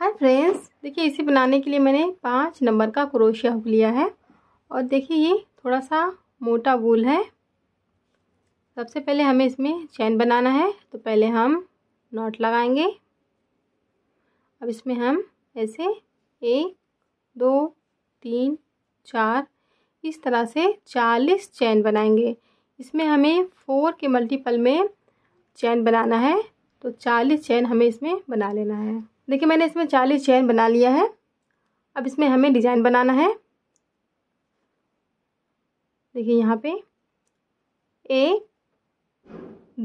Hi friends देखिए इसे बनाने के लिए मैंने पाँच नंबर का क्रोशिया हुक लिया है और देखिए ये थोड़ा सा मोटा वूल है सबसे पहले हमें इसमें चैन बनाना है तो पहले हम नॉट लगाएंगे अब इसमें हम ऐसे एक दो तीन चार इस तरह से चालीस चैन बनाएंगे इसमें हमें फोर के मल्टीपल में चैन बनाना है तो चालीस चैन हमें इसमें बना लेना है देखिए मैंने इसमें चालीस चैन बना लिया है अब इसमें हमें डिज़ाइन बनाना है देखिए यहाँ पे एक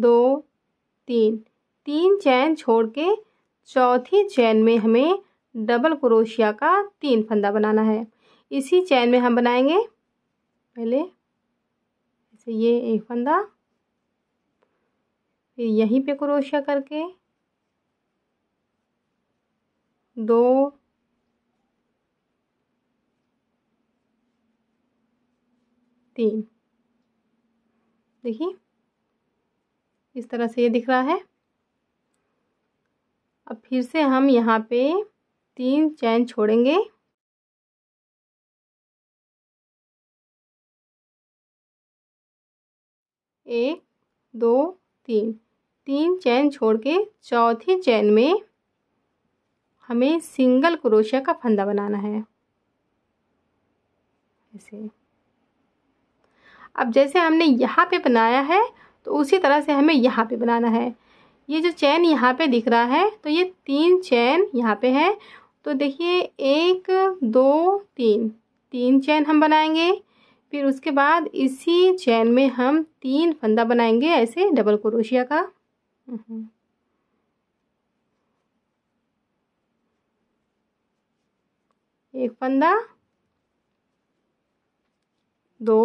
दो तीन तीन चैन छोड़ के चौथी चैन में हमें डबल क्रोशिया का तीन फंदा बनाना है इसी चैन में हम बनाएंगे पहले ऐसे ये एक फंदा फिर यहीं पे क्रोशिया करके दो तीन देखिए इस तरह से ये दिख रहा है अब फिर से हम यहाँ पे तीन चैन छोड़ेंगे एक दो तीन तीन चैन छोड़ के चौथी चैन में हमें सिंगल क्रोशिया का फंदा बनाना है ऐसे अब जैसे हमने यहाँ पे बनाया है तो उसी तरह से हमें यहाँ पे बनाना है ये जो चैन यहाँ पे दिख रहा है तो ये तीन चैन यहाँ पे है तो देखिए एक दो तीन तीन चैन हम बनाएंगे फिर उसके बाद इसी चैन में हम तीन फंदा बनाएंगे ऐसे डबल क्रोशिया का हम्म। एक फंदा दो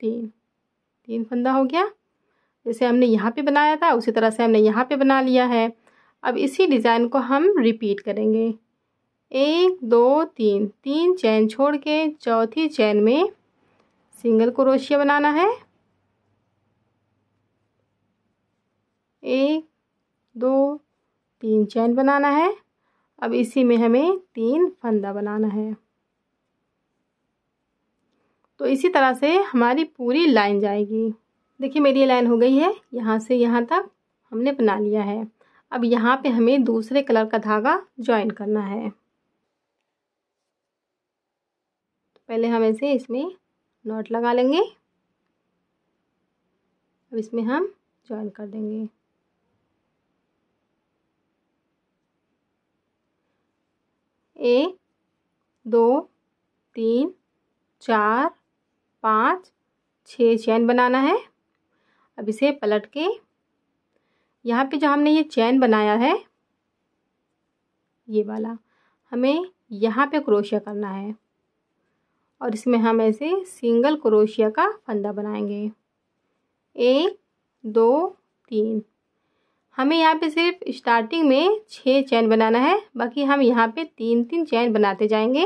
तीन तीन फंदा हो गया जैसे हमने यहाँ पे बनाया था उसी तरह से हमने यहाँ पे बना लिया है अब इसी डिज़ाइन को हम रिपीट करेंगे एक दो तीन तीन चैन छोड़ के चौथी चैन में सिंगल क्रोशिया बनाना है एक दो तीन चैन बनाना है अब इसी में हमें तीन फंदा बनाना है तो इसी तरह से हमारी पूरी लाइन जाएगी देखिए मेरी लाइन हो गई है यहाँ से यहाँ तक हमने बना लिया है अब यहाँ पे हमें दूसरे कलर का धागा ज्वाइन करना है तो पहले हम ऐसे इसमें नॉट लगा लेंगे अब इसमें हम ज्वाइन कर देंगे एक दो तीन चार पाँच छः चैन बनाना है अब इसे पलट के यहाँ पे जो हमने ये चैन बनाया है ये वाला हमें यहाँ पे क्रोशिया करना है और इसमें हम ऐसे सिंगल क्रोशिया का फंदा बनाएंगे एक दो तीन हमें यहाँ पे सिर्फ स्टार्टिंग में छः चैन बनाना है बाकी हम यहाँ पे तीन तीन चैन बनाते जाएंगे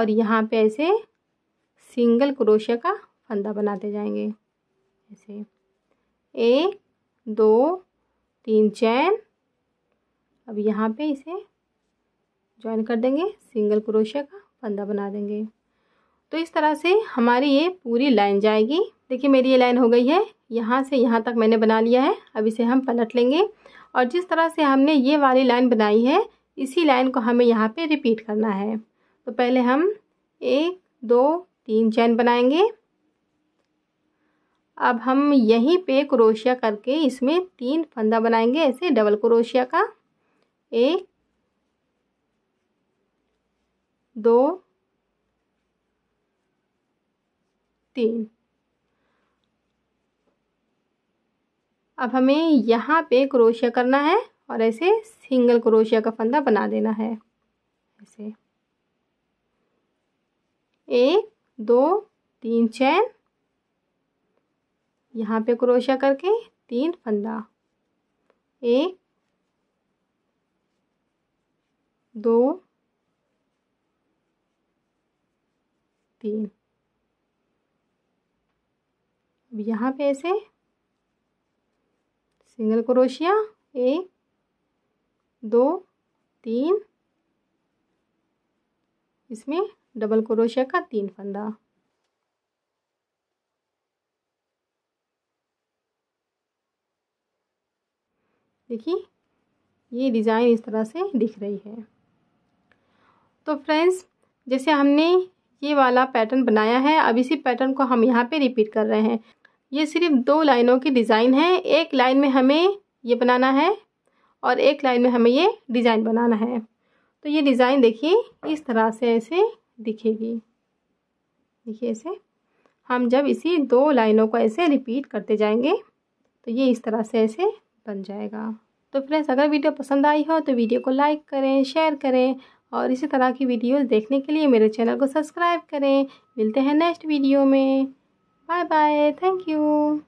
और यहाँ पे ऐसे सिंगल क्रोशिया का फंदा बनाते जाएंगे ऐसे एक दो तीन चैन अब यहाँ पे इसे ज्वाइन कर देंगे सिंगल क्रोशिया का फंदा बना देंगे तो इस तरह से हमारी ये पूरी लाइन जाएगी देखिए मेरी ये लाइन हो गई है यहाँ से यहाँ तक मैंने बना लिया है अब इसे हम पलट लेंगे और जिस तरह से हमने ये वाली लाइन बनाई है इसी लाइन को हमें यहाँ पे रिपीट करना है तो पहले हम एक दो तीन चैन बनाएंगे अब हम यहीं पे क्रोशिया करके इसमें तीन फंदा बनाएंगे ऐसे डबल क्रोशिया का एक दो तीन अब हमें यहाँ पे क्रोशिया करना है और ऐसे सिंगल क्रोशिया का फंदा बना देना है ऐसे एक दो तीन चैन यहाँ पे क्रोशिया करके तीन फंदा एक दो तीन अब यहाँ पे ऐसे सिंगल क्रोशिया एक दो तीन इसमें डबल क्रोशिया का तीन फंदा देखिए ये डिज़ाइन इस तरह से दिख रही है तो फ्रेंड्स जैसे हमने ये वाला पैटर्न बनाया है अब इसी पैटर्न को हम यहाँ पे रिपीट कर रहे हैं ये सिर्फ दो लाइनों की डिज़ाइन है एक लाइन में हमें ये बनाना है और एक लाइन में हमें ये डिज़ाइन बनाना है तो ये डिज़ाइन देखिए इस तरह से ऐसे दिखेगी देखिए ऐसे हम जब इसी दो लाइनों को ऐसे रिपीट करते जाएंगे तो ये इस तरह से ऐसे बन जाएगा तो फ्रेंड्स अगर वीडियो पसंद आई हो तो वीडियो को लाइक करें शेयर करें और इसी तरह की वीडियोस देखने के लिए मेरे चैनल को सब्सक्राइब करें मिलते हैं नेक्स्ट वीडियो में Bye bye. Thank you.